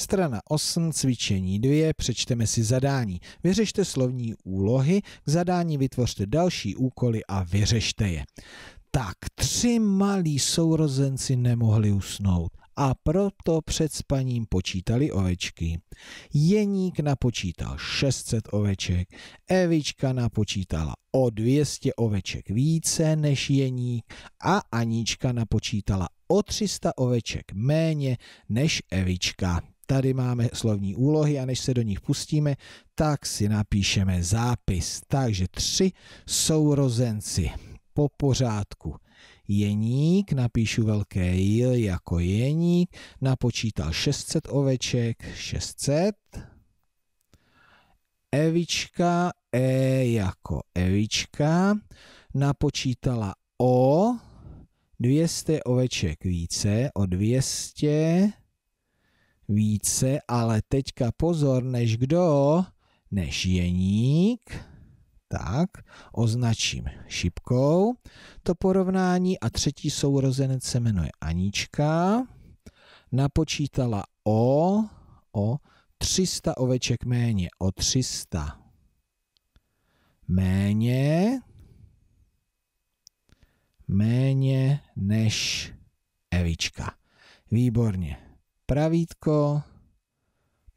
Strana 8, cvičení 2, přečteme si zadání. Vyřešte slovní úlohy, k zadání vytvořte další úkoly a vyřešte je. Tak, tři malí sourozenci nemohli usnout a proto před spaním počítali ovečky. Jeník napočítal 600 oveček, Evička napočítala o 200 oveček více než Jeník a Anička napočítala o 300 oveček méně než Evička. Tady máme slovní úlohy a než se do nich pustíme, tak si napíšeme zápis. Takže tři sourozenci po pořádku. Jeník, napíšu velké J jako jeník, napočítal 600 oveček, 600. Evička, E jako Evička, napočítala O, 200 oveček více, o 200, více, ale teďka pozor, než kdo, než jeník, tak, označím šipkou to porovnání a třetí sourozenec se jmenuje Anička, napočítala o, o 300 oveček méně, o 300 méně, méně než Evička. Výborně pravítko,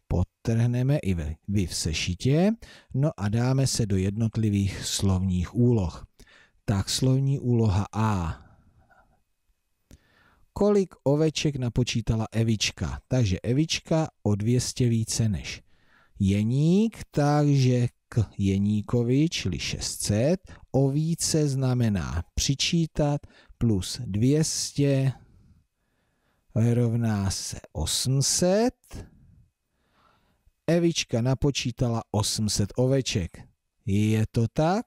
potrhneme i vy v sešitě, no a dáme se do jednotlivých slovních úloh. Tak slovní úloha A. Kolik oveček napočítala Evička? Takže Evička o 200 více než Jeník, takže k Jeníkovi, čili 600, o více znamená přičítat plus 200 rovná se 800. Evička napočítala 800 oveček. Je to tak?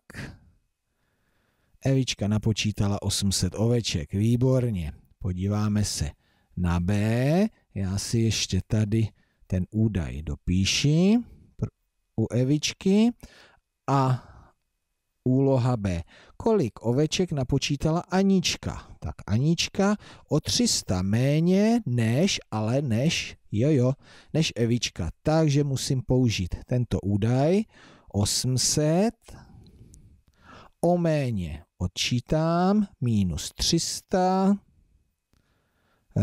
Evička napočítala 800 oveček. Výborně. Podíváme se na B. Já si ještě tady ten údaj dopíši u Evičky. A Úloha B. Kolik oveček napočítala Anička? Tak Anička o 300 méně než, ale než, jo jo, než Evička. Takže musím použít tento údaj. 800 o méně odčítám, minus 300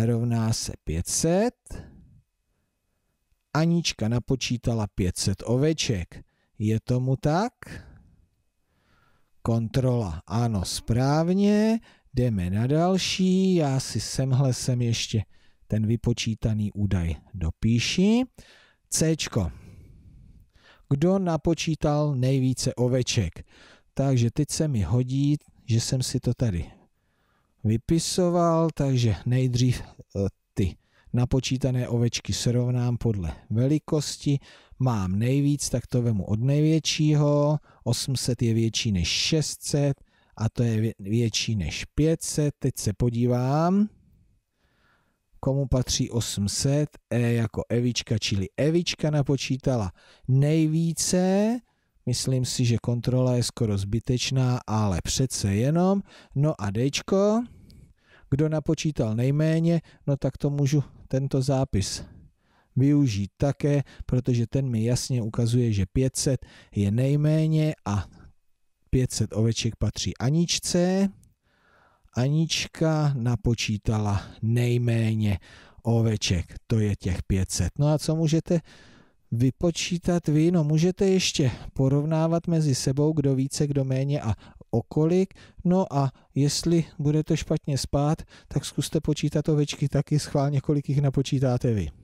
rovná se 500. Anička napočítala 500 oveček. Je tomu tak? kontrola. Ano, správně, jdeme na další, já si semhle sem ještě ten vypočítaný údaj dopíši. C. Kdo napočítal nejvíce oveček? Takže teď se mi hodí, že jsem si to tady vypisoval, takže nejdřív eh, ty napočítané ovečky srovnám podle velikosti, mám nejvíc, tak to vemu od největšího, 800 je větší než 600 a to je větší než 500, teď se podívám, komu patří 800, E jako Evička, čili Evička napočítala nejvíce, myslím si, že kontrola je skoro zbytečná, ale přece jenom, no a Dčko, kdo napočítal nejméně, no tak to můžu tento zápis využít také, protože ten mi jasně ukazuje, že 500 je nejméně a 500 oveček patří Aničce. Anička napočítala nejméně oveček, to je těch 500. No a co můžete vypočítat vy? No můžete ještě porovnávat mezi sebou, kdo více, kdo méně a okolik, no a jestli budete špatně spát, tak zkuste počítat ovečky taky, schválně kolik jich napočítáte vy.